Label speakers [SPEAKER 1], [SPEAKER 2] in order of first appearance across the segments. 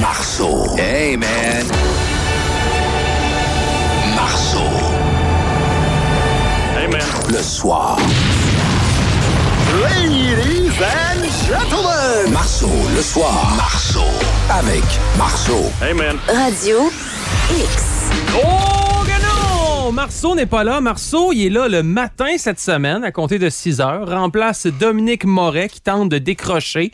[SPEAKER 1] Marceau. Amen. Marceau. Amen. Le soir. Ladies and gentlemen. Marceau, le soir. Marceau. Avec Marceau. Amen. Radio X. Oh,
[SPEAKER 2] non! Marceau n'est pas là. Marceau, il est là le matin cette semaine, à compter de 6 heures. Remplace Dominique Moret qui tente de décrocher.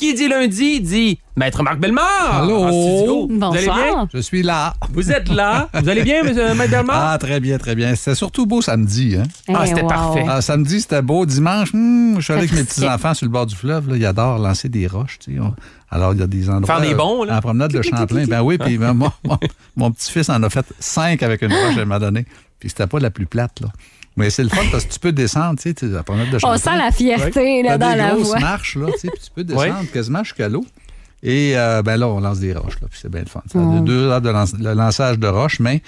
[SPEAKER 2] Qui dit lundi dit Maître Marc
[SPEAKER 1] Bellemare. Allô. Bonsoir. Je suis là. Vous êtes là. Vous allez bien, Maître Bellemare? Ah, très bien, très bien. C'était surtout beau samedi. Hein? Eh ah, c'était parfait. Ah, samedi, c'était beau. Dimanche, hmm, je suis allé avec mes petits-enfants sur le bord du fleuve. Là. Ils adorent lancer des roches. Alors, il y a des endroits. Faire des bons, euh, En promenade de Champlain. Ben oui, puis ben, mon, mon, petit-fils en a fait cinq avec une roche, elle m'a donné. Puis c'était pas la plus plate, là. Mais c'est le fun parce que tu peux descendre, tu sais, la de On sent
[SPEAKER 3] la fierté là, dans la voie. grosses
[SPEAKER 1] marche, là, tu tu peux descendre quasiment jusqu'à l'eau. Et euh, ben là, on lance des roches, là, puis c'est bien le fun. Ça mm. deux heures de le lançage de roches, mais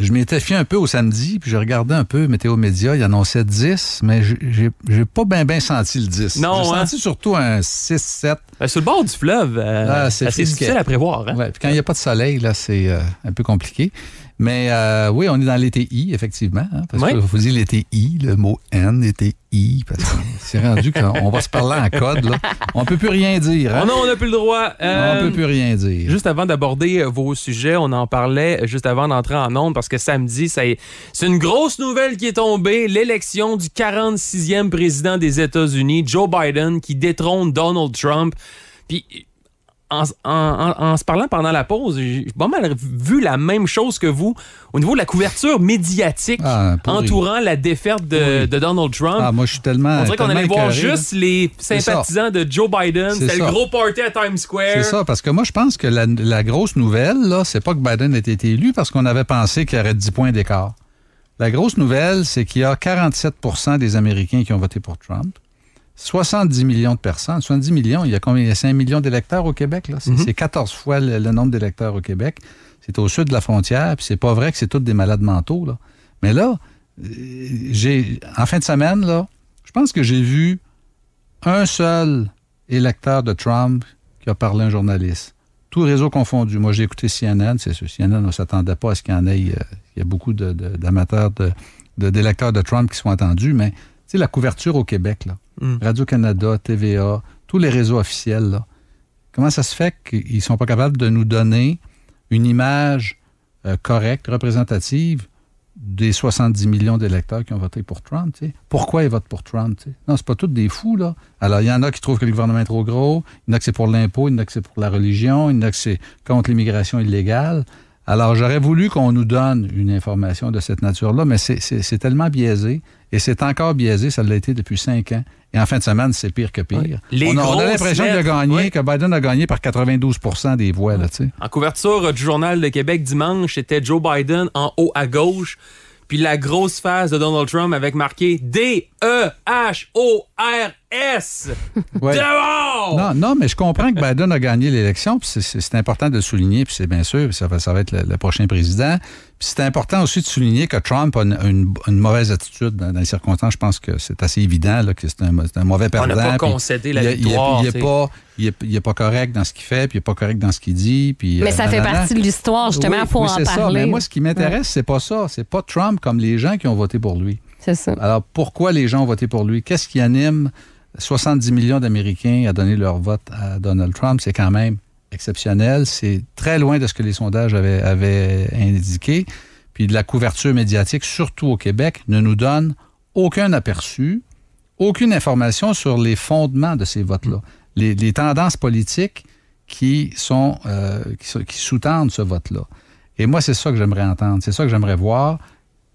[SPEAKER 1] je m'étais fié un peu au samedi, puis j'ai regardé un peu Météo Média, il annonçait 10, mais j'ai pas bien senti le 10. Non, J'ai hein? senti surtout un 6,
[SPEAKER 2] 7. Ben, sur le bord du fleuve, euh, ah, c'est difficile à
[SPEAKER 1] prévoir. Hein? Ouais, puis quand il n'y a pas de soleil, là, c'est euh, un peu compliqué. Mais euh, oui, on est dans l'ETI, effectivement. Hein, parce que vous dites l'ETI, le mot N, l'ETI, parce que c'est rendu qu'on va se parler en code. Là. On peut plus rien dire. Hein? Oh non, on n'a
[SPEAKER 2] plus le droit. Euh, on peut plus rien dire. Juste avant d'aborder euh, vos sujets, on en parlait juste avant d'entrer en ondes, parce que samedi, c'est une grosse nouvelle qui est tombée. L'élection du 46e président des États-Unis, Joe Biden, qui détrône Donald Trump. Puis en, se parlant pendant la pause, j'ai pas mal vu la même chose que vous au niveau de la couverture médiatique ah, entourant la défaite de, Donald Trump. Ah, moi,
[SPEAKER 1] je suis tellement. On dirait qu'on allait voir juste les
[SPEAKER 2] sympathisants de Joe Biden. C'est le gros party à Times Square. C'est ça,
[SPEAKER 1] parce que moi, je pense que la, grosse nouvelle, là, c'est pas que Biden ait été élu parce qu'on avait pensé qu'il y aurait 10 points d'écart. La grosse nouvelle, c'est qu'il y a 47 des Américains qui ont voté pour Trump. 70 millions de personnes. 70 millions, il y a combien? Il y a 5 millions d'électeurs au Québec. Là. C'est, 14 mhm. fois le, nombre d'électeurs au Québec. C'est au sud de la frontière, puis c'est pas vrai que c'est tous des malades mentaux. Là. Mais là, euh, j'ai en fin de semaine, là, je pense que j'ai vu un seul électeur de Trump qui a parlé à un journaliste. Tout réseau confondu. Moi, j'ai écouté CNN, c'est ce CNN, on ne s'attendait pas à ce qu'il y en ait. Euh, il y a beaucoup d'amateurs de, d'électeurs de, Trump qui sont attendus, mais la couverture au Québec, là. Hmm. Radio-Canada, TVA, tous les réseaux officiels. Comment ça se fait qu'ils ne sont pas capables de nous donner une image euh, correcte, représentative des 70 millions d'électeurs qui ont voté pour Trump. Pourquoi ils votent pour Trump? Non, c'est pas tous des fous, là. Alors, il y en a qui trouvent que le gouvernement est trop gros, il y en a que c'est pour l'impôt, il y en a que c'est pour la religion, il y en a que c'est contre l'immigration illégale. Alors, j'aurais voulu qu'on nous donne une information de cette nature-là, mais c'est tellement biaisé. Et c'est encore biaisé, ça l'a été depuis cinq ans. Et en fin de semaine, c'est pire que pire. on, a, l'impression qu'il a que Biden a gagné par 92 des voix.
[SPEAKER 2] en couverture du Journal de Québec dimanche, c'était Joe Biden en haut à gauche. Puis la grosse face de Donald Trump avec marqué D-E-H-O S!
[SPEAKER 1] Non, non, mais je comprends que Biden a gagné l'élection, puis c'est important de le souligner, puis c'est bien sûr, ça va, ça va être le, prochain président. Puis c'est important aussi de souligner que Trump a une, mauvaise attitude dans, les circonstances. Je pense que c'est assez évident que c'est un, mauvais perdant. On n'a pas concédé la victoire. Il n'est pas, correct dans ce qu'il fait, puis il n'est pas correct dans ce qu'il dit. Puis, euh, mais ça fait partie de l'histoire, justement, il faut en parler. Ça. Mais moi, ce qui m'intéresse, c'est pas ça. C'est pas Trump comme les gens qui ont voté pour lui. Alors, pourquoi les gens ont voté pour lui? Qu'est-ce qui anime 70 millions d'Américains à donner leur vote à Donald Trump? C'est quand même exceptionnel. C'est très loin de ce que les sondages avaient, indiqué. Puis de la couverture médiatique, surtout au Québec, ne nous donne aucun aperçu, aucune information sur les fondements de ces votes-là, les, tendances politiques qui, sont, euh, qui sous-tendent ce vote-là. Et moi, c'est ça que j'aimerais entendre, c'est ça que j'aimerais voir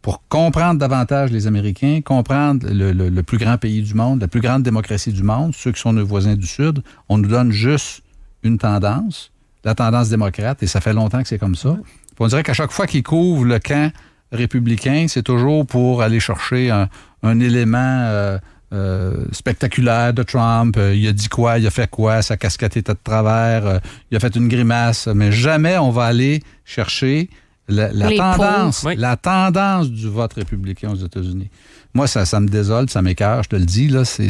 [SPEAKER 1] pour comprendre davantage les Américains, comprendre le, plus grand pays du monde, la plus grande démocratie du monde, ceux qui sont nos voisins du Sud. On nous donne juste une tendance, la tendance démocrate, et ça fait longtemps que c'est comme ça. on dirait qu'à chaque fois qu'ils couvrent le camp républicain, c'est toujours pour aller chercher un, élément euh, euh, spectaculaire de Trump. Euh, il a dit quoi, il a fait quoi, sa casquette était de travers, il a fait une grimace, mais jamais on va aller chercher la, tendance, la tendance du vote républicain aux États-Unis. Moi, ça, ça me désole, ça m'écœure, je te le dis. Là, c'est,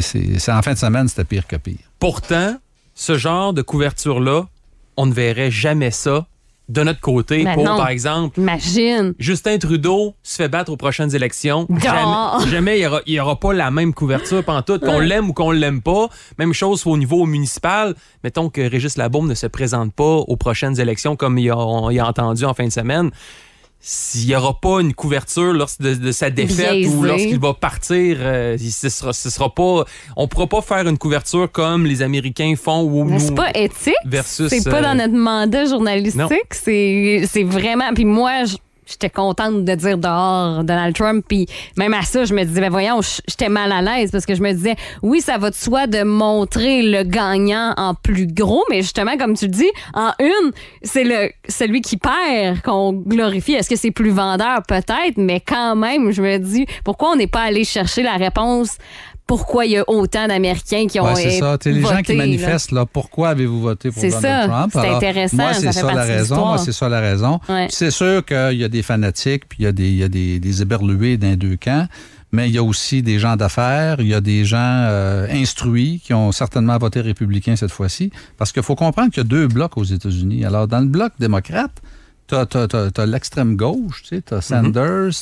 [SPEAKER 1] en fin de semaine, c'était pire que pire.
[SPEAKER 2] Pourtant, ce genre de couverture-là, on ne verrait jamais ça de notre côté pour, par exemple, Justin Trudeau se fait battre aux prochaines élections. Jamais, il n'y aura, pas la même couverture pantoute, qu'on l'aime ou qu'on l'aime pas. Même chose au niveau municipal. Mettons que Régis Labaume ne se présente pas aux prochaines élections comme on, il a entendu en fin de semaine s'il n'y aura pas une couverture lors de, sa défaite ou lorsqu'il va partir, euh, ce, sera, sera pas. On pourra pas faire une couverture comme les Américains font ou nous. C'est pas
[SPEAKER 3] éthique. Versus. C'est pas euh, dans notre mandat journalistique. C'est vraiment. Puis moi, je j'étais contente de dire dehors Donald Trump. Puis même à ça, je me disais, ben voyons, j'étais mal à l'aise parce que je me disais, oui, ça va de soi de montrer le gagnant en plus gros, mais justement, comme tu dis, en une, c'est le celui qui perd qu'on glorifie. Est-ce que c'est plus vendeur? Peut-être, mais quand même, je me dis, pourquoi on n'est pas allé chercher la réponse pourquoi il y a autant d'Américains qui ont ouais, c'est eh, ça. les gens qui manifestent,
[SPEAKER 1] là, pourquoi avez-vous voté pour Donald Trump? C'est intéressant. Moi, c'est ça, la raison. Moi, c'est ça la raison. C'est sûr qu'il y a des fanatiques, puis il y a des, éberlués d'un deux camps mais il y a aussi des gens d'affaires, il y a des gens euh, instruits qui ont certainement voté républicain cette fois-ci, parce qu'il faut comprendre qu'il y a deux blocs aux États-Unis. Alors, dans le bloc démocrate, tu as, l'extrême gauche, tu sais, as mm-hmm.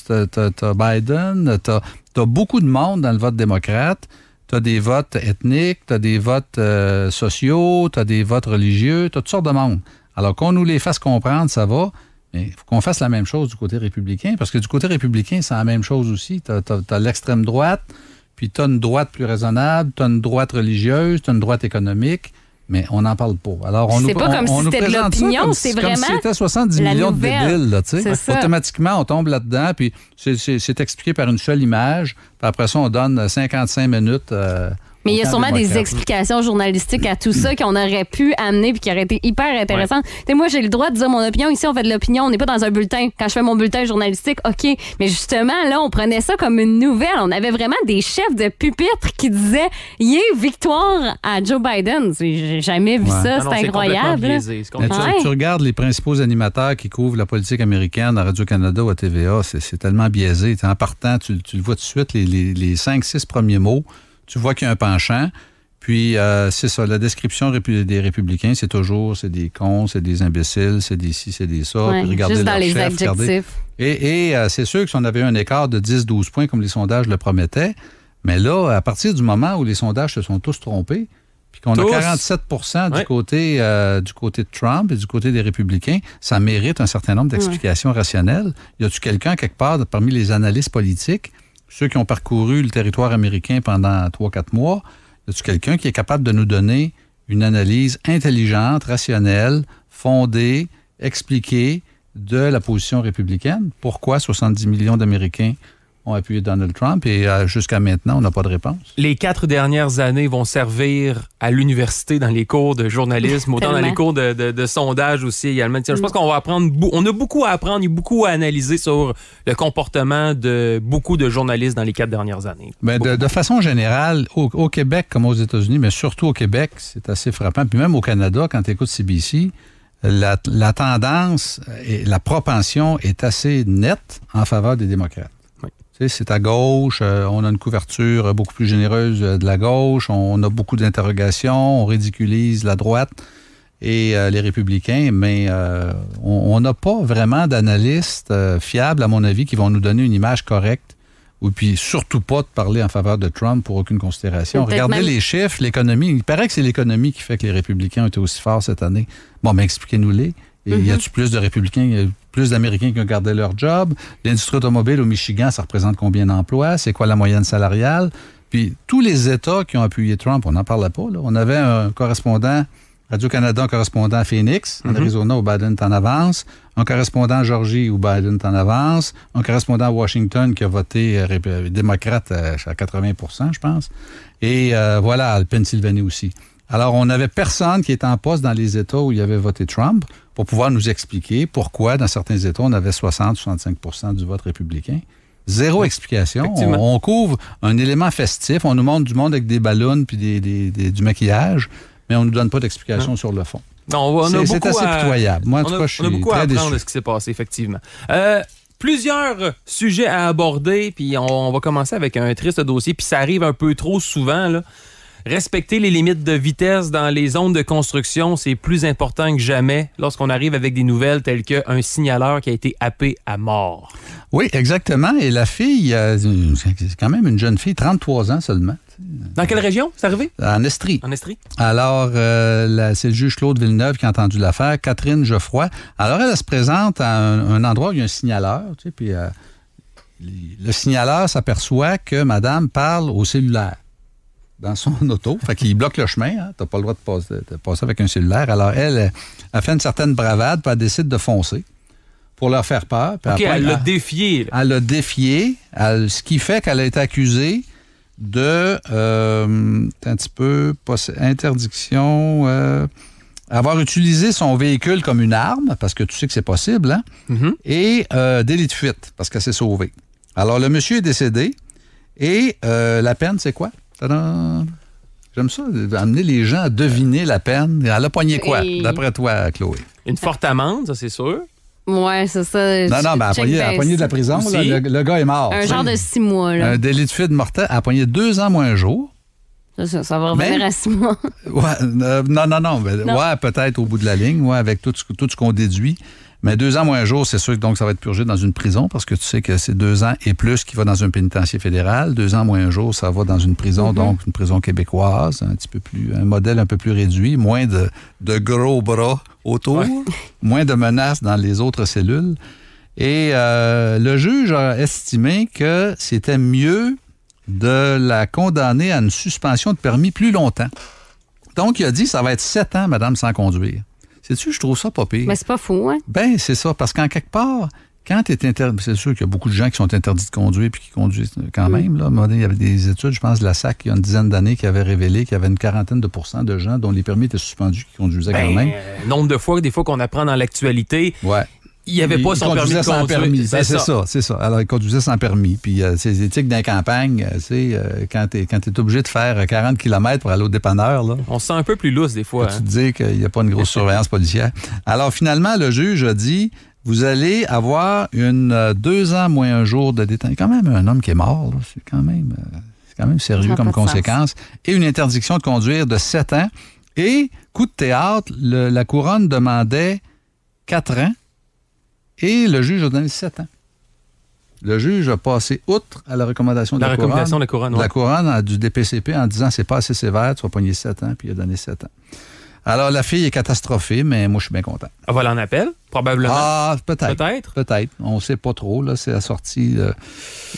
[SPEAKER 1] Sanders, tu as Biden, tu as T'as beaucoup de monde dans le vote démocrate. Tu as des votes ethniques, tu des votes euh, sociaux, tu as des votes religieux, tu toutes sortes de monde. Alors qu'on nous les fasse comprendre, ça va. Mais il faut qu'on fasse la même chose du côté républicain, parce que du côté républicain, c'est la même chose aussi. Tu l'extrême droite, puis tu as une droite plus raisonnable, tu as une droite religieuse, tu as une droite économique mais on n'en parle pas. Alors, on nous, pas comme on, si c'était de l'opinion, c'est vraiment. Comme si c'était 70 millions de débiles, tu sais. Automatiquement, on tombe là-dedans, puis c'est expliqué par une seule image. Puis après ça, on donne 55 minutes. Euh, mais il y a sûrement des,
[SPEAKER 3] explications journalistiques à tout ça qu'on aurait pu amener puis qui auraient été hyper intéressantes. Moi, j'ai le droit de dire mon opinion. Ici, on fait de l'opinion. On n'est pas dans un bulletin. Quand je fais mon bulletin journalistique, OK. Mais justement, là, on prenait ça comme une nouvelle. On avait vraiment des chefs de pupitre qui disaient Yeah, victoire à Joe Biden. J'ai jamais vu ça. Ah c'est incroyable. tu,
[SPEAKER 1] regardes les principaux animateurs qui couvrent la politique américaine à Radio-Canada ou à TVA. C'est tellement biaisé. En partant, tu, le vois tout de suite, les, cinq, six premiers mots tu vois qu'il y a un penchant. Puis, euh, c'est ça, la description des républicains, c'est toujours, c'est des cons, c'est des imbéciles, c'est des ci, c'est des ça. regardez dans les adjectifs. Et, euh, c'est sûr que si on avait eu un écart de 10-12 points, comme les sondages le promettaient, mais là, à partir du moment où les sondages se sont tous trompés, puis qu'on a 47 du, côté, euh, du côté de Trump et du côté des républicains, ça mérite un certain nombre d'explications rationnelles. Y a-tu quelqu'un, quelque part, parmi les analystes politiques, ceux qui ont parcouru le territoire américain pendant trois quatre mois, y quelqu'un qui est capable de nous donner une analyse intelligente, rationnelle, fondée, expliquée de la position républicaine? Pourquoi 70 millions d'Américains ont appuyé Donald Trump et euh, jusqu'à maintenant, on n'a pas de réponse.
[SPEAKER 2] Les quatre dernières années vont servir à l'université dans les cours de journalisme, autant dans les cours de, sondage aussi également. je pense mm. qu'on va apprendre, on a beaucoup à apprendre et beaucoup à analyser sur le comportement de beaucoup de journalistes dans les quatre dernières années.
[SPEAKER 1] Ben, de, façon générale, au, Québec comme aux États-Unis, mais surtout au Québec, c'est assez frappant. Puis même au Canada, quand tu écoutes CBC, la, la tendance et la propension est assez nette en faveur des démocrates c'est à gauche, euh, on a une couverture euh, beaucoup plus généreuse euh, de la gauche, on a beaucoup d'interrogations, on ridiculise la droite et les républicains, mais on n'a pas vraiment d'analystes fiables, à mon avis, qui vont nous donner une image correcte. Ou puis surtout pas de parler en faveur de Trump pour aucune considération. Regardez les chiffres, l'économie. Il paraît que c'est l'économie qui fait que les républicains ont été aussi forts cette année. Bon, mais expliquez-nous-les. Y a t il plus de républicains plus d'Américains qui ont gardé leur job. L'industrie automobile au Michigan, ça représente combien d'emplois? C'est quoi la moyenne salariale? Puis tous les États qui ont appuyé Trump, on n'en parlait pas. Là. On avait un correspondant, Radio-Canada, un correspondant à Phoenix, en mm-hmm. Arizona, où Biden est en avance. Un correspondant à Georgie, où Biden est en avance. Un correspondant à Washington, qui a voté euh, euh, démocrate euh, à, 80 je pense. Et voilà, voilà, Pennsylvanie aussi. Alors, on n'avait personne qui était en poste dans les États où il y avait voté Trump pour pouvoir nous expliquer pourquoi, dans certains États, on avait 60-65 du vote républicain. Zéro explication. On, couvre un élément festif, on nous montre du monde avec des ballons puis des, du maquillage, mais on ne nous donne pas d'explication sur le fond. C'est assez pitoyable. Moi, en tout cas, je suis on de ce qui
[SPEAKER 2] s'est passé, effectivement. Euh, plusieurs sujets à aborder, puis on, on, va commencer avec un triste dossier, puis ça arrive un peu trop souvent, là. Respecter les limites de vitesse dans les zones de construction, c'est plus important que jamais lorsqu'on arrive avec des nouvelles telles qu'un signaleur qui a été happé à mort.
[SPEAKER 1] Oui, exactement. Et la fille, euh, c'est quand même une jeune fille, 33 ans seulement. Dans quelle région c'est arrivé? En Estrie. En Estrie. Alors, euh, c'est le juge Claude Villeneuve qui a entendu l'affaire, Catherine Geoffroy. Alors, elle, se présente à un, endroit où il y a un signaleur, puis euh, le signaleur s'aperçoit que madame parle au cellulaire dans son auto. Fait qu'il bloque le chemin. Tu hein. T'as pas le droit de passer, avec un cellulaire. Alors, elle, a fait une certaine bravade, puis elle décide de foncer pour leur faire peur. Puis elle l'a défié. Elle l'a défié. ce qui fait qu'elle a été accusée de euh, un petit peu interdiction. Euh, avoir utilisé son véhicule comme une arme, parce que tu sais que c'est possible, hein, mhm. et euh, délit de fuite, parce qu'elle s'est sauvée. Alors, le monsieur est décédé, et la peine, c'est quoi? J'aime ça, amener les gens à deviner la peine. Elle a poigné quoi, d'après toi, Chloé? Une forte amende, ça, c'est sûr.
[SPEAKER 3] Ouais, c'est ça. Non, non, mais à poigner à de la prison, le,
[SPEAKER 1] gars est mort. Un genre de
[SPEAKER 3] six mois. Là. Un
[SPEAKER 1] délit de fuite mortel à poigné deux ans moins un jour.
[SPEAKER 3] Ça, ça, va revenir à six mois.
[SPEAKER 1] Ouais, euh, non, non, non, Ouais, peut-être au bout de la ligne, ouais, avec tout tout ce qu'on déduit. Mais deux ans moins un jour, c'est sûr que donc ça va être purgé dans une prison parce que tu sais que c'est deux ans et plus qui va dans un pénitencier fédéral. Deux ans moins un jour, ça va dans une prison, mm-hmm. donc une prison québécoise, un petit peu plus, un modèle un peu plus réduit, moins de, gros bras autour, moins de menaces dans les autres cellules. Et euh, le juge a estimé que c'était mieux de la condamner à une suspension de permis plus longtemps. Donc, il a dit, ça va être sept ans, madame, sans conduire. C'est tu je trouve ça pas pire. Mais c'est pas fou, hein? Ben, c'est ça. Parce qu'en quelque part, quand tu es interdit, ben, c'est sûr qu'il y a beaucoup de gens qui sont interdits de conduire puis qui conduisent euh, quand mm. même. Là. Il y avait des études, je pense, de la SAC, il y a une dizaine d'années, qui avaient révélé qu'il y avait une quarantaine de pourcents de gens dont les permis étaient suspendus qui conduisaient quand ben, même. Euh, nombre
[SPEAKER 2] de fois, des fois qu'on apprend dans l'actualité, ouais il n'y avait pas son permis de sans permis. C'est ben, ça, c'est
[SPEAKER 1] ça. Alors, il conduisait sans permis. Puis, euh, c'est ces éthiques d'un campagne, euh, tu sais, euh, quand tu es, obligé de faire 40 km pour aller au dépanneur, là, On se sent un peu plus lousse des fois. Tu hein. te dis qu'il n'y a pas une grosse surveillance policière. Alors, finalement, le juge a dit vous allez avoir une deux ans moins un jour de détention. Quand même, un homme qui est mort, c'est quand même. quand même sérieux comme conséquence, et une interdiction de conduire de sept ans. Et, coup de théâtre, la couronne demandait quatre ans, et le juge a donné 7 ans. Le juge a passé outre à la recommandation de la, la recommandation couronne, de la couronne, la couronne du DPCP en disant c'est pas assez sévère, tu vas pogner 7 ans, puis il a donné 7 ans. Alors, la fille est catastrophée, mais moi, je suis bien content.
[SPEAKER 2] Elle va l'en appel, probablement. Ah, peut-être. Peut-être.
[SPEAKER 1] Peut-être. On ne sait pas trop. Là, c'est la sortie. Euh,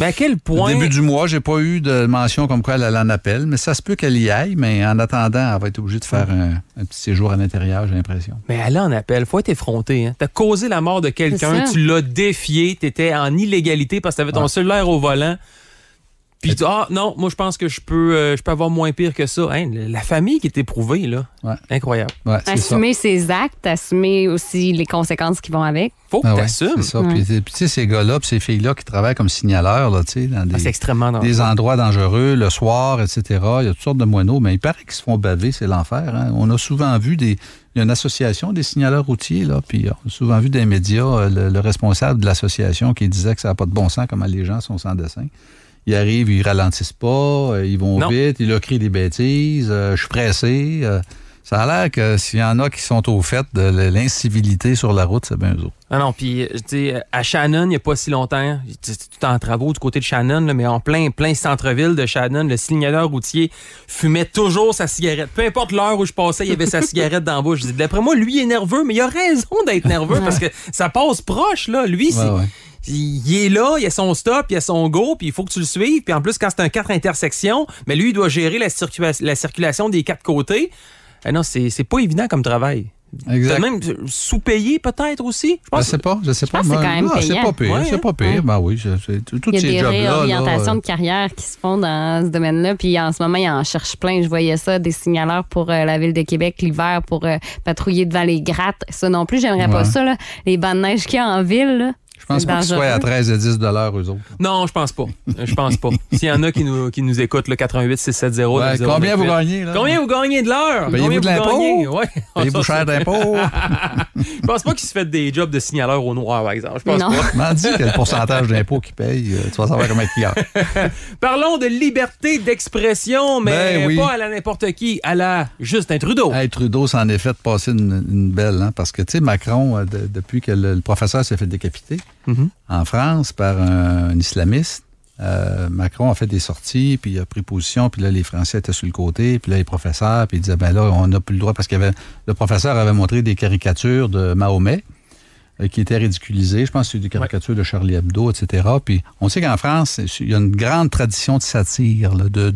[SPEAKER 1] mais à quel point. Au début du mois, j'ai pas eu de mention comme quoi elle allait en appel, mais ça se peut qu'elle y aille, mais en attendant, elle va être obligée de faire un, petit séjour à l'intérieur, j'ai l'impression.
[SPEAKER 3] Mais
[SPEAKER 2] elle en appel. Faut être effronté. Hein. Tu as causé la mort de quelqu'un, tu l'as défié, tu étais en illégalité parce que tu avais ton cellulaire au volant. Puis ah non, moi je pense que je peux euh, je peux avoir moins pire que ça. Hein, la famille qui est éprouvée là, incroyable. assumer
[SPEAKER 3] ses actes, assumer aussi les conséquences qui vont avec. Faut que ah mm. Puis
[SPEAKER 1] tu sais ces gars-là, ces filles-là qui travaillent comme signaleurs là, tu sais, dans ah, des, des endroits dangereux le soir, etc. Il y a toutes sortes de moineaux, mais il paraît qu'ils se font baver, c'est l'enfer. Hein. On a souvent vu des il y a une association des signaleurs routiers, là, puis on a souvent vu des médias euh, le, le responsable de l'association qui disait que ça n'a pas de bon sens comment les gens sont sans dessin ils arrivent, ils ralentissent pas, euh, ils vont vite, il a crient des bêtises, euh, je suis pressé. Euh, ça a l'air que s'il y en a qui sont au fait de l'incivilité sur la route, c'est bien eux
[SPEAKER 2] Ah non, puis à Shannon, il n'y a pas si longtemps, tout en travaux du côté de Shannon, mais en plein, plein centre-ville de Shannon, le signaleur routier fumait toujours sa cigarette. Peu importe l'heure où je passais, il y avait sa cigarette dans la bouche. Je dis, d'après moi, lui est nerveux, mais il a raison d'être nerveux parce que ça passe proche, là. Lui, c'est il est là, il a son stop, il y a son go, puis il faut que tu le suives. Puis en plus, quand c'est un quatre intersections, mais lui, il doit gérer la, la circulation des quatre côtés. Ah non, c'est pas évident comme travail. C'est même euh, sous-payé peut-être aussi.
[SPEAKER 1] Je, ne sais pas, je sais pas. C'est quand même ah, C'est pas c'est hein. pas pire. Ben oui, Il y a des réorientations de euh,
[SPEAKER 3] carrière qui se font dans ce domaine-là. Puis en ce moment, il en cherche plein. Je voyais ça, des signaleurs pour euh, la ville de Québec l'hiver pour patrouiller devant les grattes. Ça non plus, j'aimerais pas ça. Les bandes de neige qu'il y a en ville. Là. Je pense pas qu'ils soient à
[SPEAKER 1] 13 et 10 eux
[SPEAKER 2] autres. Non, je pense pas. Je pense pas. S'il y en a qui nous, qui nous écoutent, le 88 670 Combien vous gagnez? Là? Combien vous gagnez de l'heure? Payez-vous de l'impôt? Ouais. Payez-vous cher d'impôt? je pense pas qu'ils se fait des jobs de signaleurs au noir, par exemple. Je pense non. pas. M'en dis
[SPEAKER 1] quel pourcentage d'impôt qu'ils payent. Euh, tu vas savoir comment
[SPEAKER 2] Parlons de liberté d'expression, mais ben pas
[SPEAKER 1] à la n'importe qui, à la un Trudeau. Un Trudeau s'en est fait passer une, une belle, hein, parce que, tu sais, Macron, euh, depuis que le professeur s'est fait décapiter, Mm-hmm. en France par un, islamiste. Euh, Macron a fait des sorties, puis il a pris position, puis là, les Français étaient sur le côté, puis là, les professeurs, puis ils disaient, ben là, on n'a plus le droit, parce que le professeur avait montré des caricatures de Mahomet, euh, qui étaient ridiculisées. Je pense que c'est des caricatures de Charlie Hebdo, etc. Puis on sait qu'en France, il y a une grande tradition de satire, de,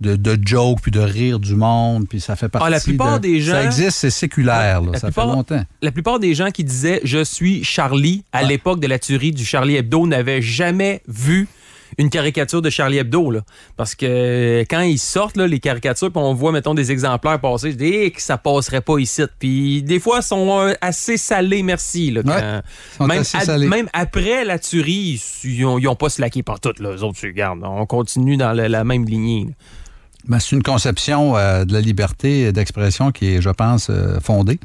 [SPEAKER 1] de, de jokes puis de rire du monde puis ça fait ah, partie la ça existe c'est séculaire ah, ça fait longtemps
[SPEAKER 2] la plupart des gens qui disaient je suis Charlie à l'époque de la tuerie du Charlie Hebdo n'avaient jamais vu une caricature de Charlie Hebdo parce que quand ils sortent les caricatures puis on voit mettons des exemplaires passer je dis eh, que ça passerait pas ici puis des fois sont euh, assez salés merci là, même, après la tuerie ils, n'ont ont pas slacké par toutes les autres tu regardes on continue dans la, même lignée
[SPEAKER 1] ben, c'est une conception euh, de la liberté d'expression qui est, je pense, euh, fondée.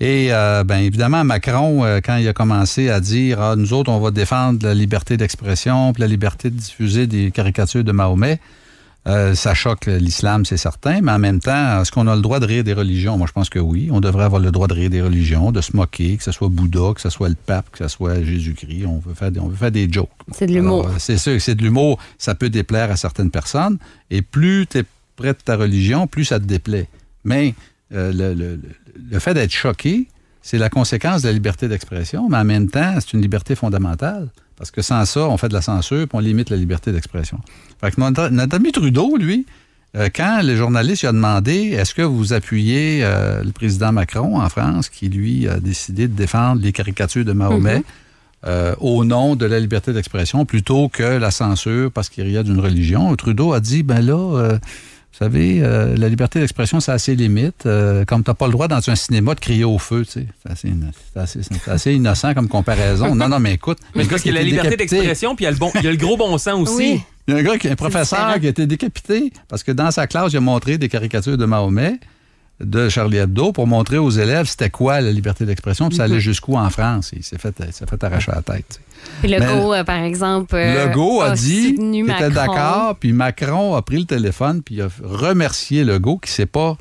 [SPEAKER 1] Et euh, bien évidemment, Macron, quand il a commencé à dire ah, nous autres, on va défendre la liberté d'expression, la liberté de diffuser des caricatures de Mahomet, ça euh, choque l'islam, c'est certain, mais en même temps, est-ce qu'on a le droit de rire des religions? Moi, je pense que oui. On devrait avoir le droit de rire des religions, de se moquer, que ce soit Bouddha, que ce soit le pape, que ce soit Jésus-Christ. On, veut faire des, on faire des jokes. C'est de l'humour. Euh, c'est sûr c'est de l'humour. Ça peut déplaire à certaines personnes. Et plus tu es près de ta religion, plus ça te déplaît. Mais euh, le, le, fait d'être choqué, c'est la conséquence de la liberté d'expression, mais en même temps, c'est une liberté fondamentale. Parce que sans ça, on fait de la censure et on limite la liberté d'expression. Fait que notre, Trudeau, lui, euh, quand le journaliste lui a demandé est-ce que vous appuyez euh, le président Macron en France, qui lui a décidé de défendre les caricatures de Mahomet mhm. euh, au nom de la liberté d'expression plutôt que la censure parce qu'il y a d'une religion, Trudeau a dit ben là vous savez, euh, la liberté d'expression, c'est assez limite. Euh, comme tu n'as pas le droit dans un cinéma de crier au feu, tu C'est assez, innocent comme comparaison. Non, non, mais écoute. Mais qu'il y a la liberté d'expression, puis il y, a le gros bon sens aussi. Il y a un gars, un professeur, qui a été décapité parce que dans sa classe, il a montré des caricatures de Mahomet de Charlie Hebdo pour montrer aux élèves c'était quoi la liberté d'expression, puis ça allait mhm. jusqu'où en France. Il s'est fait, fait, arracher la tête.
[SPEAKER 3] Puis Legault, euh, par exemple. Euh, Legault a, a dit qu'il était d'accord,
[SPEAKER 1] puis Macron a pris le téléphone, puis a remercié Legault qui s'est pas.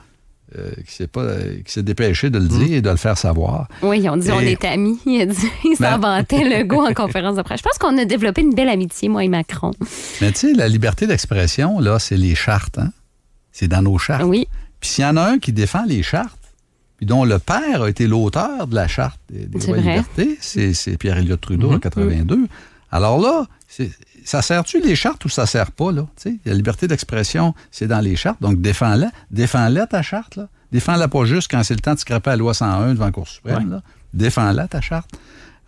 [SPEAKER 1] Euh, qui s'est dépêché de le mhm. dire et de le faire savoir.
[SPEAKER 3] Oui, ils ont dit on est amis. Il, il s'en vantait Legault en conférence de presse. Je pense qu'on a développé une belle amitié, moi et Macron.
[SPEAKER 1] Mais tu sais, la liberté d'expression, là, c'est les chartes. Hein. C'est dans nos chartes. Oui. Puis s'il y en a un qui défend les chartes, puis dont le père a été l'auteur de la charte des, droits et libertés, c'est Pierre Elliott Trudeau mm-hmm. en 82. Alors là, ça sert-tu les chartes ou ça sert pas là La liberté d'expression, c'est dans les chartes, donc défends-la, défends-la ta charte Défends-la pas juste quand c'est le temps de scraper la loi 101 devant la Cour suprême Défends-la ta charte.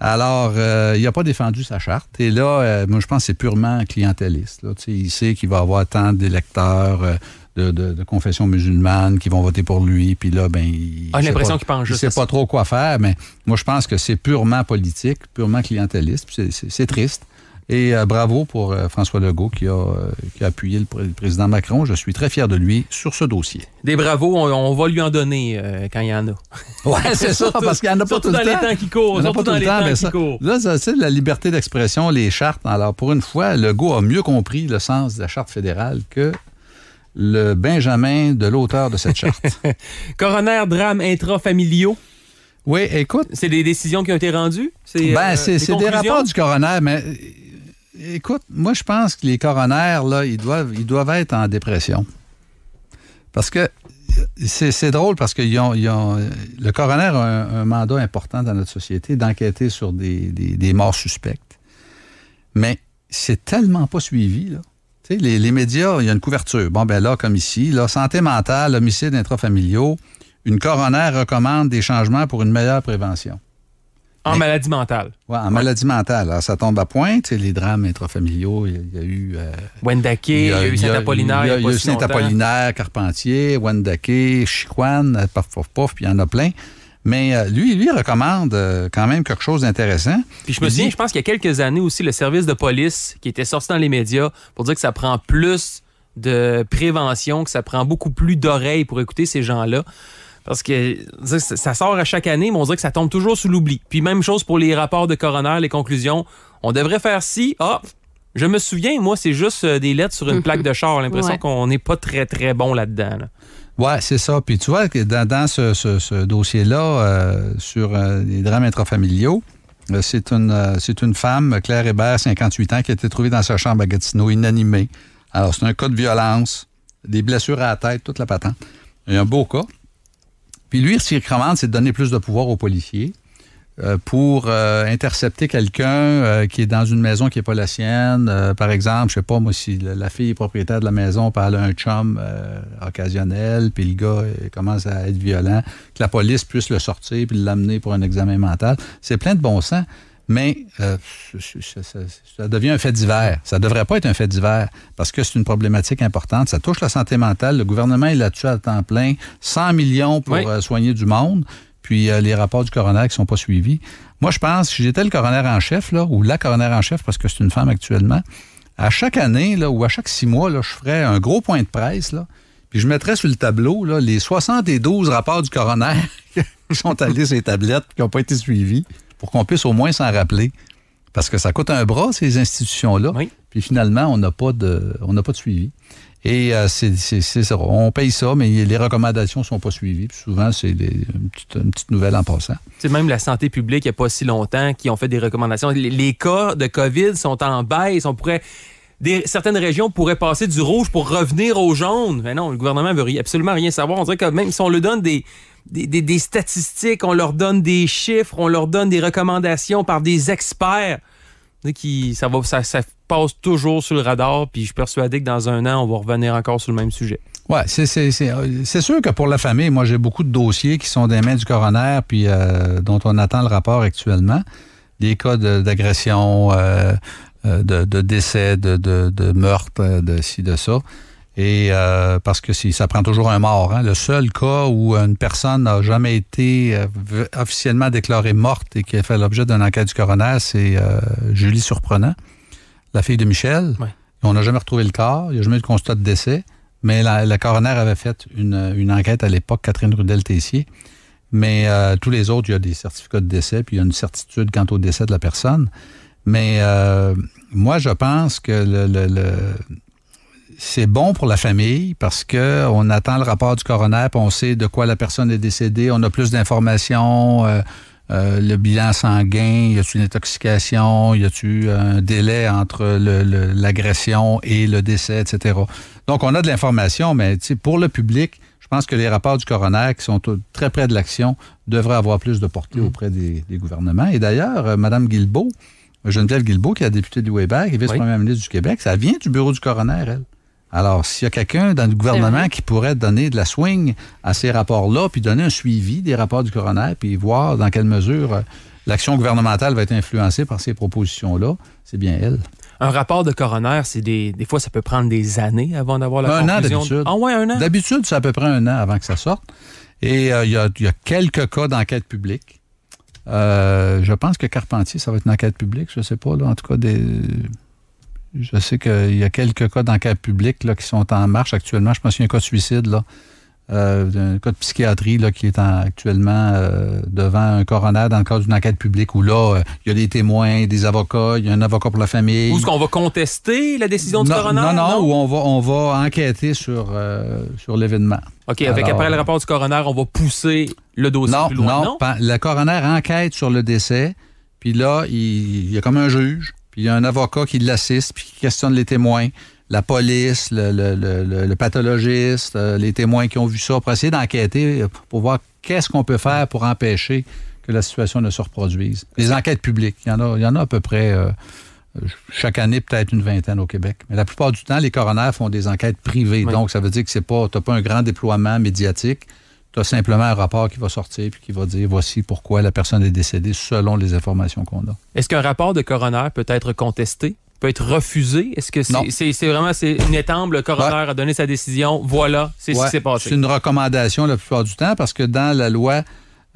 [SPEAKER 1] Alors, euh, il n'a pas défendu sa charte. Et là, euh, moi, je pense que c'est purement clientéliste. Il sait qu'il va avoir tant d'électeurs euh, de, confession musulmane qui vont voter pour lui. Puis là, ben, il ah, l'impression qu'il pense juste. Il sait pas trop quoi faire, mais moi, je pense que c'est purement politique, purement clientéliste. C'est triste. Et euh, bravo pour euh, François Legault qui a, euh, qui a appuyé le, président Macron. Je suis très fier de lui sur ce dossier.
[SPEAKER 2] Des bravos, on, va lui en donner quand il y en a. Oui, c'est ça, parce qu'il n'y en a pas tout le temps. dans les temps qui Surtout temps qui
[SPEAKER 1] courent. Là, c'est la liberté d'expression, les chartes. Alors, pour une fois, Legault a mieux compris le sens de la charte fédérale que le Benjamin de l'auteur de cette charte. Coroner, drame intrafamiliaux.
[SPEAKER 2] Oui, écoute. C'est des décisions qui ont été rendues? C'est, ben, euh, c'est, des, rapports du
[SPEAKER 1] coroner, mais euh, écoute, moi, je pense que les coroners, là, ils doivent, ils doivent être en dépression. Parce que c'est, drôle parce que ont, euh, le coroner a un, mandat important dans notre société d'enquêter sur des, des morts suspectes. Mais c'est tellement pas suivi, là. Les, médias, il y a une couverture. Bon, ben là, comme ici, la santé mentale, homicide intrafamiliaux, une coronaire recommande des changements pour une meilleure prévention.
[SPEAKER 2] En maladie mentale. Oui, en
[SPEAKER 1] maladie mentale. Alors, ça tombe à point. Les drames intrafamiliaux, il y, a eu. Euh, Wendake, il y, a eu Saint-Apollinaire. Il y a, eu Saint-Apollinaire, Carpentier, Wendake, Chiquan, euh, paf, paf, paf, puis il y en a plein. Mais euh, lui, lui recommande euh, quand même quelque chose d'intéressant.
[SPEAKER 2] Puis je me souviens, je pense qu'il y a quelques années aussi, le service de police qui était sorti dans les médias pour dire que ça prend plus de prévention, que ça prend beaucoup plus d'oreilles pour écouter ces gens-là. Parce que ça sort à chaque année, mais on dirait que ça tombe toujours sous l'oubli. Puis même chose pour les rapports de coroner, les conclusions. On devrait faire ci. Ah, je me souviens, moi, c'est juste euh, des lettres sur une plaque de char. L'impression qu'on n'est pas très, très bon là-dedans. là dedans
[SPEAKER 1] oui, c'est ça. Puis tu vois, dans, ce, dossier-là, euh, sur euh, les drames intrafamiliaux, euh, c'est une, c'est une femme, Claire Hébert, 58 ans, qui a été trouvée dans sa chambre à Gatineau, inanimée. Alors, c'est un cas de violence, des blessures à la tête, toute la patente. Il y a un beau cas. Puis lui, ce qu'il recommande, c'est de donner plus de pouvoir aux policiers. Euh, pour euh, intercepter quelqu'un euh, qui est dans une maison qui n'est pas la sienne. par exemple, je ne sais pas, moi, si la fille propriétaire de la maison parle à un chum occasionnel, puis le gars commence à être violent, que la police puisse le sortir puis l'amener pour un examen mental. C'est plein de bon sens mais ça, devient un fait divers. Ça ne devrait pas être un fait divers parce que c'est une problématique importante. Ça touche la santé mentale. Le gouvernement est là-dessus à temps plein. 100 millions pour soigner du monde puis euh, les rapports du coroner qui sont pas suivis. Moi, je pense, si j'étais le coroner en chef, là, ou la coroner en chef, parce que c'est une femme actuellement, à chaque année, là, ou à chaque six mois, là, je ferais un gros point de presse, là, puis je mettrais sur le tableau là, les 72 rapports du coroner qui sont allés sur les tablettes, qui n'ont pas été suivis, pour qu'on puisse au moins s'en rappeler. Parce que ça coûte un bras, ces institutions-là. Puis finalement, on n'a pas de, on n'a pas de suivi. Et euh, c'est, On paye ça, mais les recommandations ne sont pas suivies. souvent, c'est une, petite, nouvelle en passant.
[SPEAKER 2] C'est même la santé publique, il n'y a pas si longtemps, qui ont fait des recommandations. Les, cas de COVID sont en baisse. On pourrait. Des, certaines régions pourraient passer du rouge pour revenir au jaune. Mais non, le gouvernement ne veut absolument rien savoir. On dirait que même si on leur donne des, des, des statistiques, on leur donne des chiffres, on leur donne des recommandations par des experts, qui, ça va, ça, ça passe toujours sur le radar, puis je suis persuadé que dans un an, on va revenir encore sur le même sujet.
[SPEAKER 1] Oui, euh, c'est sûr que pour la famille, moi, j'ai beaucoup de dossiers qui sont des mains du coroner, puis euh, dont on attend le rapport actuellement. Des cas d'agression, euh, de, décès, de, de, meurtre, de ci, de ça. Et parce que ça prend toujours un mort. Hein. Le seul cas où une personne n'a jamais été officiellement déclarée morte et qui a fait l'objet d'une enquête du coroner, c'est Julie Surprenant la fille de Michel. On n'a jamais retrouvé le corps. Il n'y a jamais eu de constat de décès. Mais la, coroner avait fait une, enquête à l'époque, Catherine Rudel-Tessier. Mais euh, tous les autres, il y a des certificats de décès, puis il y a une certitude quant au décès de la personne. Mais euh, moi, je pense que le, c'est bon pour la famille parce que on attend le rapport du coroner, puis on sait de quoi la personne est décédée, on a plus d'informations. Euh, euh, le bilan sanguin, y a-tu une intoxication, y a il euh, un délai entre l'agression et le décès, etc. Donc, on a de l'information, mais pour le public, je pense que les rapports du coroner, qui sont très près de l'action, devraient avoir plus de portée mm. auprès des, gouvernements. Et d'ailleurs, euh, Mme Guilbeault, Geneviève Guilbeault, qui est la députée du Québec et vice-première ministre du Québec, ça vient du bureau du coroner, elle. Alors, s'il y a quelqu'un dans le gouvernement qui pourrait donner de la swing à ces rapports-là, puis donner un suivi des rapports du coroner, puis voir dans quelle mesure euh, l'action gouvernementale va être influencée par ces propositions-là, c'est bien elle.
[SPEAKER 2] Un rapport de coroner, c'est des, des fois, ça peut prendre des années avant d'avoir la un An d'habitude. Ah ouais, un an?
[SPEAKER 1] D'habitude, c'est à peu près un an avant que ça sorte. Et euh, il y, a, quelques cas d'enquête publique. Euh, je pense que Carpentier, ça va être une enquête publique, je ne sais pas, là, en tout cas des je sais qu'il y a quelques cas d'enquête publique qui sont en marche actuellement. Je pense qu'il y a un cas de suicide, là, euh, un cas de psychiatrie là, qui est actuellement euh, devant un coroner dans le cadre d'une enquête publique où là, euh, il y a des témoins, des avocats, il y a un avocat pour la famille. Où est-ce qu'on
[SPEAKER 2] va contester la décision du coroner? Non, non, où
[SPEAKER 1] on va, on va enquêter sur, sur l'événement. OK, avec après le
[SPEAKER 2] rapport du coroner, on va pousser le dossier non, plus loin. Non,
[SPEAKER 1] non, le coroner enquête sur le décès, puis là, il y a comme un juge puis il y a un avocat qui l'assiste, puis qui questionne les témoins, la police, le, pathologiste, euh, les témoins qui ont vu ça, pour essayer d'enquêter, euh, pour voir qu'est-ce qu'on peut faire pour empêcher que la situation ne se reproduise. Les enquêtes publiques, il y en a, y en a à peu près... Euh, chaque année, peut-être une vingtaine au Québec. Mais la plupart du temps, les coronaires font des enquêtes privées. Donc, ça veut dire que c'est n'as pas un grand déploiement médiatique tu as simplement un rapport qui va sortir puis qui va dire voici pourquoi la personne est décédée selon les informations qu'on a.
[SPEAKER 2] Est-ce qu'un rapport de coroner peut être contesté? peut être refusé? Est-ce que c'est vraiment c'est une étampe, le coroner a donné sa décision, voilà,
[SPEAKER 1] c'est ce qui s'est passé? C'est une recommandation la plupart du temps parce que dans la loi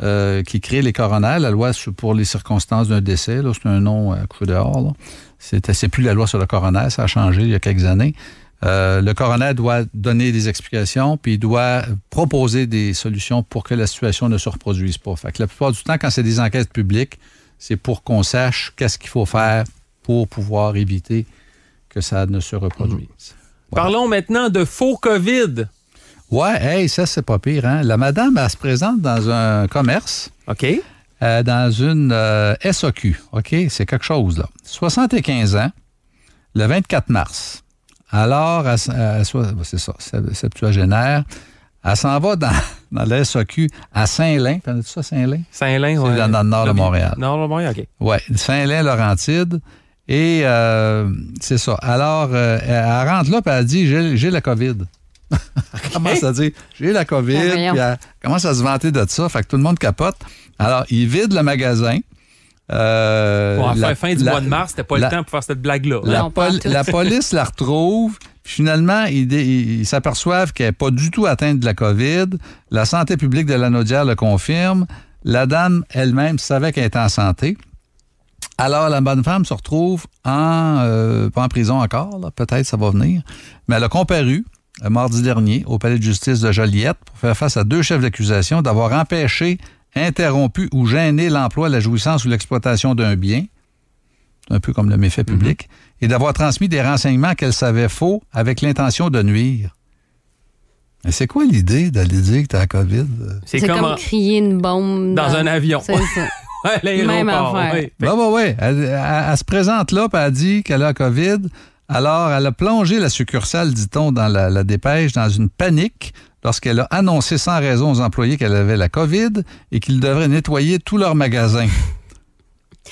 [SPEAKER 1] euh, qui crée les coroners, la loi pour les circonstances d'un décès, c'est un nom coupé euh, coup dehors, c'est plus la loi sur le coroner, ça a changé il y a quelques années. Euh, le coroner doit donner des explications, puis il doit proposer des solutions pour que la situation ne se reproduise pas. Fait que la plupart du temps, quand c'est des enquêtes publiques, c'est pour qu'on sache qu'est-ce qu'il faut faire pour pouvoir éviter que ça ne se reproduise. Mm. Parlons maintenant de faux COVID. Ouais, hey, ça, c'est pas pire. Hein. La madame, elle se présente dans un commerce. OK. Euh, dans une euh, SOQ. OK, c'est quelque chose, là. 75 ans, le 24 mars. Alors, c'est ça, septuagénaire. Elle s'en va dans, dans la SAQ à Saint-Lin. Connais-tu ça, Saint-Lin? Saint-Lin, oui. Dans, dans, le nord de Montréal. Nord de Montréal, OK. Oui, Saint-Lin-Laurentide. Et euh, c'est ça. Alors, euh, elle rentre là, et elle dit J'ai la COVID. elle commence à dire J'ai la COVID, ah, puis elle commence à se vanter de ça. Fait que tout le monde capote. Alors, il vide le magasin. Euh, la, fin du mois de
[SPEAKER 2] mars, c'était pas le temps pour faire cette blague-là. La, police
[SPEAKER 1] la retrouve. finalement, ils s'aperçoivent qu'elle n'est pas du tout atteinte de la COVID. La santé publique de la le confirme. La dame elle-même savait qu'elle était en santé. Alors, la bonne femme se retrouve en, euh, pas en prison encore, peut-être ça va venir, mais elle a comparu euh, mardi dernier au palais de justice de Joliette pour faire face à deux chefs d'accusation d'avoir empêché interrompu ou gêné l'emploi, la jouissance ou l'exploitation d'un bien, un peu comme le méfait mhm. public, et d'avoir transmis des renseignements qu'elle savait faux avec l'intention de nuire. Mais c'est quoi l'idée d'aller dire que t'as la COVID? Euh? C'est comme,
[SPEAKER 3] crier une bombe dans, un avion. C'est ça.
[SPEAKER 1] Même affaire. Oui. Bah, bah, elle, se présente là, et elle dit qu'elle a la COVID. Alors, elle a plongé la succursale, dit-on, dans la, dépêche, dans une panique lorsqu'elle a annoncé sans raison aux employés qu'elle avait la COVID et qu'ils devraient nettoyer tout leur magasin.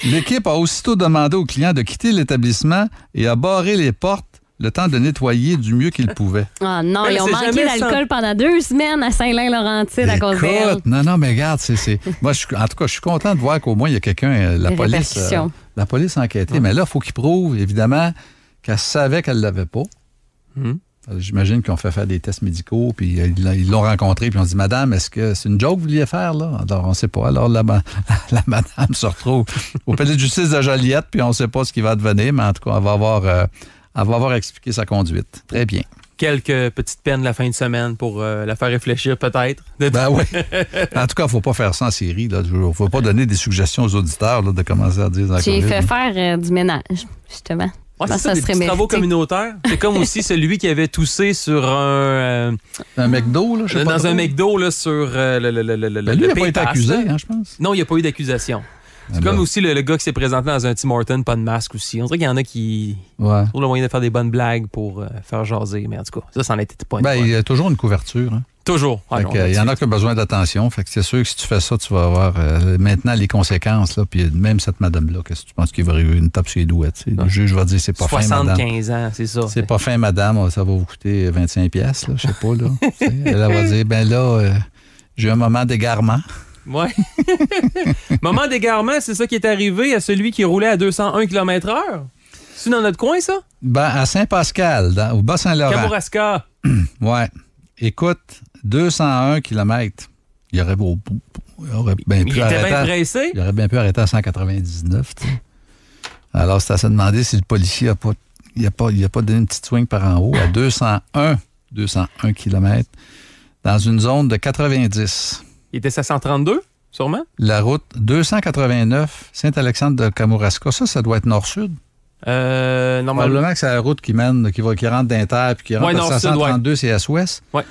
[SPEAKER 1] L'équipe a aussitôt demandé aux clients de quitter l'établissement et a barré les portes le temps de nettoyer du mieux qu'ils pouvaient.
[SPEAKER 3] Ah non, ils ont manqué d'alcool pendant deux semaines à Saint-Lin-Laurentide à cause d'elle.
[SPEAKER 1] Non, non, mais regarde, c'est... Moi, je, en tout cas, je suis content de voir qu'au moins, il y a quelqu'un, euh, la police... Euh, la police a enquêté, mais là, il faut qu'ils prouvent, évidemment qu'elle savait qu'elle ne l'avait pas. Hmm. Euh, j'imagine qu'on fait faire des tests médicaux, puis euh, ils l'ont rencontré, puis on dit Madame, est-ce que c'est une joke que vous vouliez faire, là Alors, on ne sait pas. Alors, la, la madame se retrouve au palais de justice de Joliette, puis on ne sait pas ce qui va devenir, mais en tout cas, elle va avoir, euh, avoir expliqué sa conduite. Très bien
[SPEAKER 2] quelques petites peines la
[SPEAKER 1] fin de semaine
[SPEAKER 2] pour la faire réfléchir peut-être. Ben oui.
[SPEAKER 1] En tout cas, faut pas faire ça en série. ne Faut pas donner des suggestions aux auditeurs de commencer à dire. J'ai fait hein.
[SPEAKER 3] faire du ménage, justement. Ouais, ah, ah, ça, des petits travaux communautaires.
[SPEAKER 1] C'est comme aussi celui qui avait toussé sur un. Euh, un McDo, là, je sais euh, Dans un
[SPEAKER 2] McDo, là, sur euh, le, le, le, ben, lui, il n'a pas été accusé, hein, je pense. Non, il n'y a pas eu d'accusation. Ah, c'est comme ben. aussi le, gars qui s'est présenté dans un Tim Horton, pas de masque aussi. On dirait qu'il y en a qui ouais. le moyen de faire des bonnes blagues pour faire jaser, mais en tout cas, ça, ça en était pas une Ben, il
[SPEAKER 1] y a toujours une couverture. Hein. Toujours. il y, en a qui ont besoin d'attention. c'est sûr que si tu fais ça, tu vas avoir euh, maintenant les conséquences. même cette madame-là, qu'est-ce que tu penses qu'il va arriver? Une tape sur les douettes. Le juge va dire c'est pas fin, madame. 75 ans, c'est ça. C'est pas fin, madame. Euh, ça va vous coûter 25 euh, pièces Je sais pas. Là, elle va dire ben là, j'ai un moment d'égarement.
[SPEAKER 2] Oui. moment d'égarement, c'est ça qui est arrivé à celui qui roulait à 201 km/h. C'est dans notre
[SPEAKER 1] coin, ça? Ben, à Saint-Pascal, au Bas-Saint-Laurent.
[SPEAKER 2] Kamouraska.
[SPEAKER 1] ouais. Écoute, 201 km. Il aurait, beau, aurait bien pu arrêter. à 199. Alors, c'est à se demander si le policier n'a pas, il a pas, il a pas donné une petite swing par en haut à 201, 201 km dans une zone de 90. Il était à 132, sûrement? La route 289, Saint-Alexandre de Kamouraska. Ça, ça doit être nord-sud. Euh, normalement. Probablement que c'est la route qui mène, qui, va, qui rentre d'Inter puis qui rentre ouais, 532, c'est ouest. Oui.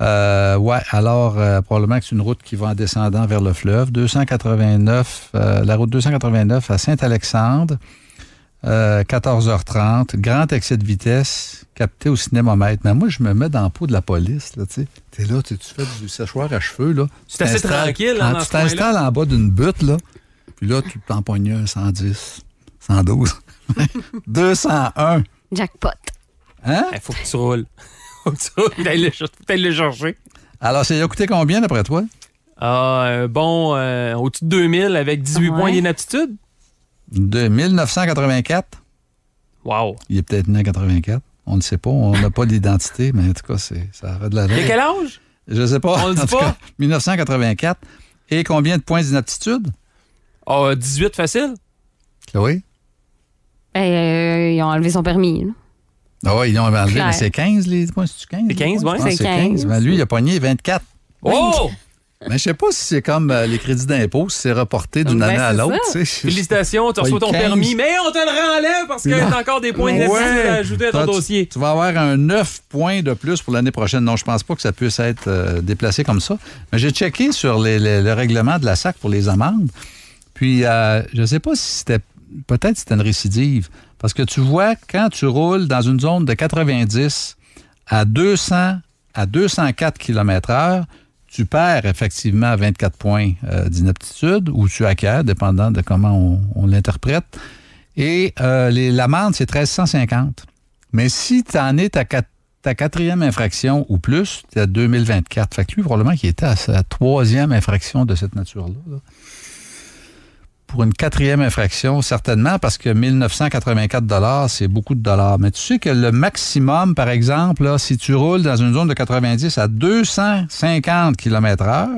[SPEAKER 1] Euh, ouais, alors euh, probablement que c'est une route qui va en descendant vers le fleuve. 289, euh, la route 289 à Saint-Alexandre, 14h30, grand excès de vitesse, capté au cinémomètre. Mais moi, je me mets dans le pot de la police, tu là, tu fais du séchoir à cheveux, là. Hein, tu assez tranquille, Tu t'installes en bas d'une butte, là, puis là, tu t'empoignes un 110. 112. 201. Jackpot. Hein? Il faut que tu roules. faut que tu
[SPEAKER 2] roules. peut
[SPEAKER 1] le chercher. Alors, ça a coûté combien d'après toi? Ah, euh, bon, euh, au-dessus de 2000 avec 18 ah points d'inaptitude. 2984. 1984. Wow. Il est peut-être né en 84. On ne sait pas. On n'a pas l'identité, mais en tout cas, ça aurait de la Et quel âge? Je sais pas. On le dit pas? 1984. Et combien de points d'inaptitude? 18 ah, facile. Oui.
[SPEAKER 3] Ben, euh, ils ont enlevé son permis.
[SPEAKER 1] Ah oui, ils l'ont enlevé, mais c'est 15, les points. C'est 15? oui. C'est ah, ben, lui, il a pogné 24. Oh! Mais ben, je sais pas si c'est comme euh, les crédits d'impôt, si c'est reporté d'une année à l'autre. Félicitations, tu reçois ton permis,
[SPEAKER 2] mais on te le renlève parce que t'as encore des points de nécessaires à ajouter à ton dossier.
[SPEAKER 1] Tu vas avoir un 9 points de plus pour l'année prochaine. Non, je pense pas que ça puisse être euh, déplacé comme ça. Mais j'ai checké sur le règlement de la SAC pour les amendes. Puis, euh, je sais pas si c'était peut-être c'est une récidive. Parce que tu vois, quand tu roules dans une zone de 90 à 200, à 204 km/h, tu perds effectivement 24 points euh, d'inaptitude ou tu acquiers, dépendant de comment on, l'interprète. Et euh, l'amende, c'est 1350. Mais si tu en es à ta, quatrième infraction ou plus, tu es à 2024. Fait que lui, probablement qu'il était à sa troisième infraction de cette nature-là. là pour une quatrième infraction, certainement, parce que 1984 c'est beaucoup de dollars. Mais tu sais que le maximum, par exemple, si tu roules dans une zone de 90 à 250 km h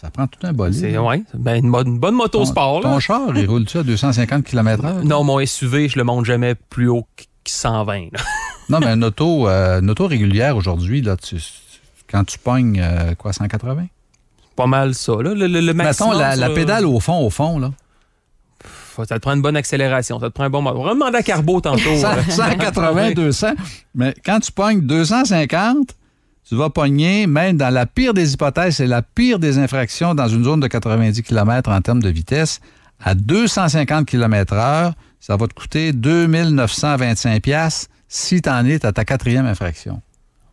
[SPEAKER 1] ça prend tout un bolide. Oui, ben, une, bonne moto sport. Ton char, il roule-tu à 250 km h Non, mon SUV, je le monte jamais plus haut
[SPEAKER 2] que 120.
[SPEAKER 1] non, mais une auto, euh, auto régulière aujourd'hui, là, quand tu pognes, euh, quoi, 180? Pas mal ça.
[SPEAKER 2] le, Mettons, la pédale au fond, au fond, là ça te prend une bonne accélération, ça te prend un bon. On va demander à Carbo tantôt. 180,
[SPEAKER 1] 200. Euh. Mais quand tu pognes 250, tu vas pogner, même dans la pire des hypothèses, c'est la pire des infractions dans une zone de 90 km en termes de vitesse. À 250 km/h, ça va te coûter 2925$ si tu en es à ta quatrième infraction.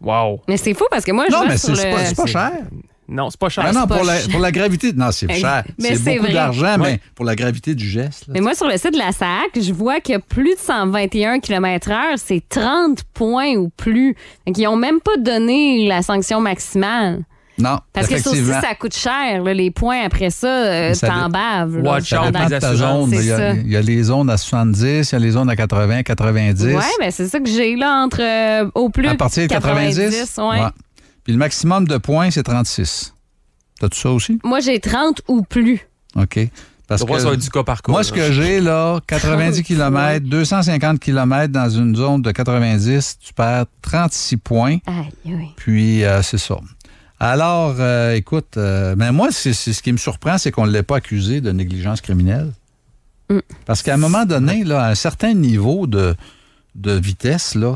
[SPEAKER 3] Wow. Mais c'est fou parce que moi, je. Non, mais c'est pas cher.
[SPEAKER 1] Non, c'est pas cher. non, pour la, gravité, non, c'est cher. C'est beaucoup d'argent, mais pour la gravité du geste.
[SPEAKER 3] mais moi, sur le site de la SAC, je vois qu'il y a plus de 121 km/h, c'est 30 points ou plus. Donc, ils n'ont même pas donné la sanction maximale.
[SPEAKER 1] Non. Parce que ça aussi, ça
[SPEAKER 3] coûte cher. les points après ça, euh, t'en Watch out, zone, il,
[SPEAKER 1] y a, les zones à 70, il y a les zones à 80, 90. Oui,
[SPEAKER 3] mais c'est ça que j'ai là entre euh, au plus. À partir de 90? Ouais
[SPEAKER 1] le maximum de points, c'est 36. T'as-tu ça aussi?
[SPEAKER 3] Moi, j'ai 30 ou plus.
[SPEAKER 1] OK. Parce que, ça du cas par cas, moi, ce que j'ai, là, 90 km, 250 km dans une zone de 90, tu perds 36 points. Puis, euh, c'est ça. Alors, euh, écoute, euh, mais moi, c'est, ce qui me surprend, c'est qu'on ne l'ait pas accusé de négligence criminelle. Mm. Parce qu'à un moment donné, là, à un certain niveau de, de vitesse, là,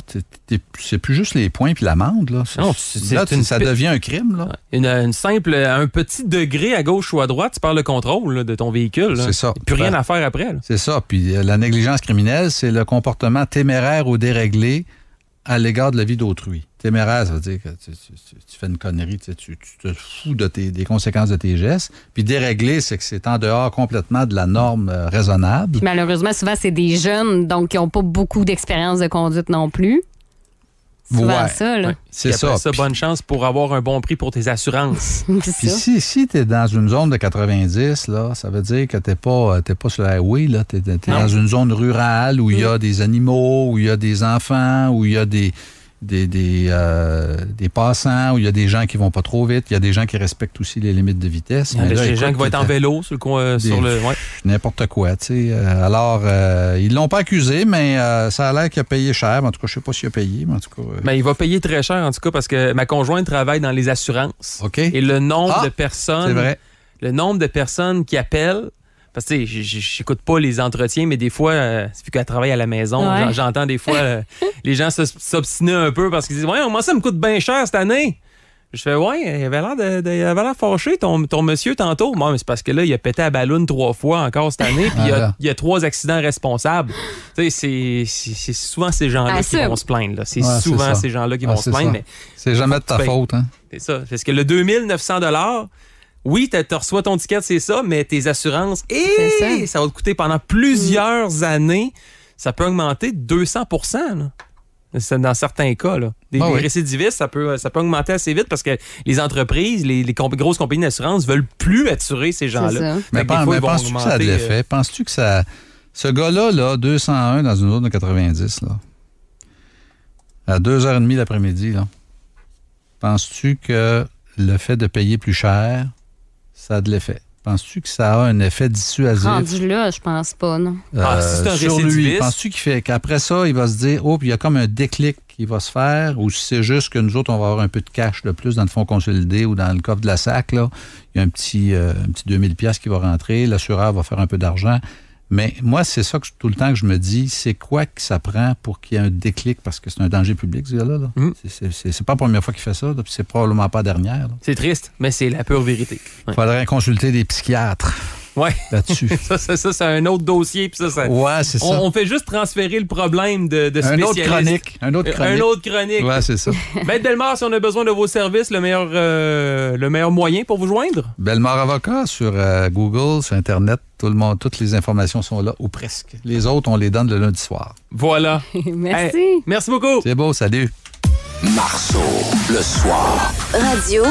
[SPEAKER 1] c'est plus juste les points puis l'amende. Là. ça devient
[SPEAKER 2] un crime. Là. Une, simple, un petit degré à gauche ou à droite, tu perds le contrôle de ton
[SPEAKER 1] véhicule. C'est ça. Plus rien à faire après. C'est ça. Puis euh, la négligence criminelle, c'est le comportement téméraire ou déréglé à l'égard de la vie d'autrui téméraire, ça veut dire que tu, fais une connerie, tu, te fous de tes, des conséquences de tes gestes. Puis déréglé, c'est que c'est en dehors complètement de la norme euh, raisonnable.
[SPEAKER 3] malheureusement, souvent, c'est des jeunes, donc qui n'ont pas beaucoup d'expérience de conduite non plus.
[SPEAKER 1] Ouais. ça, C'est ça. ça bonne chance pour avoir un
[SPEAKER 2] bon prix pour tes assurances.
[SPEAKER 1] Puis si, si tu es dans une zone de 90, là, ça veut dire que tu n'es pas, euh, pas sur la highway, là. Tu es, dans une zone rurale où il y a mm. des animaux, où il y a des enfants, où il y a des des, euh, des, passants, où il y a des gens qui vont pas trop vite, il y a des gens qui respectent aussi les limites de vitesse. Il y a des gens qui vont être en
[SPEAKER 2] vélo sur le coin. Euh,
[SPEAKER 1] n'importe quoi, tu sais. Euh, alors, ils ils l'ont pas accusé, mais ça a l'air qu'il a payé cher. En tout cas, je sais pas s'il a payé, mais en tout cas. Mais
[SPEAKER 2] ben, il va payer très cher, en tout cas, parce que ma conjointe travaille dans les assurances. OK. Et le nombre ah! de personnes. C'est vrai. Le nombre de personnes qui appellent parce que j'écoute pas les entretiens, mais des fois, euh, c'est vu qu'elle travaille à la maison, j'entends des fois euh, les gens s'obstiner un peu parce qu'ils disent Ouais, moi, ça me coûte bien cher cette année. Je fais Ouais, il avait l'air de, fâché, ton, monsieur tantôt. Moi, mais c'est parce que là, il a pété à ballon trois fois encore cette année, puis il, y, a, trois accidents responsables. tu sais, c'est souvent ces gens-là qui vont se plaindre. C'est souvent ces gens-là ah, qui vont se plaindre. c'est jamais de ta faute. Hein? C'est ça. Parce que le 2900 oui, tu reçois ton ticket, c'est ça, mais tes assurances, et eh, ça. va te coûter pendant plusieurs mm. années. Ça peut augmenter de 200 Dans certains cas, là. Des, ah récidivistes, ça peut, ça peut augmenter assez vite parce que les entreprises, les, grosses compagnies d'assurance veulent plus assurer ces gens-là. Mais, penses-tu que ça a de l'effet?
[SPEAKER 1] Euh, penses-tu que ça. Ce gars-là, là, 201 dans une zone de 90, là, à 2h30 l'après-midi, penses-tu que le fait de payer plus cher ça a de l'effet. Penses-tu que ça a un effet dissuasif? Rendu
[SPEAKER 3] là, je pense pas, non. Euh, ah, sur lui, penses-tu
[SPEAKER 1] qu'après ça, il va se dire, oh, puis il y a comme un déclic qui va se faire, ou si c'est juste que nous autres, on va avoir un peu de cash de plus dans le fonds consolidé ou dans le coffre de la SAC, là. il y a un petit, euh, un petit 2000 pièces qui va rentrer, l'assureur va faire un peu d'argent, mais moi, c'est ça que tout le temps que je me dis, c'est quoi que ça prend pour qu'il y ait un déclic, parce que c'est un danger public, ce gars-là. Mm. C'est pas la première fois qu'il fait ça, là, c'est probablement pas la dernière. C'est triste, mais c'est la pure vérité. Il faudrait consulter des psychiatres.
[SPEAKER 2] Là-dessus. ça, ça, ça c'est un autre dossier. Puis ça, c'est ça. On, fait juste transférer le problème de, de un Autre chronique, un autre euh, chronique. Un autre chronique. Ouais, c'est ça. Mais Delmar, si on a besoin de vos services, le meilleur,
[SPEAKER 1] euh, le meilleur moyen pour vous joindre? Belmar Avocat sur euh, Google, sur Internet, le monde, toutes les informations sont là, ou presque. Les autres, on les donne le lundi soir.
[SPEAKER 2] Voilà. merci.
[SPEAKER 1] merci beaucoup. C'est beau, salut. Marceau, le soir.
[SPEAKER 2] Radio.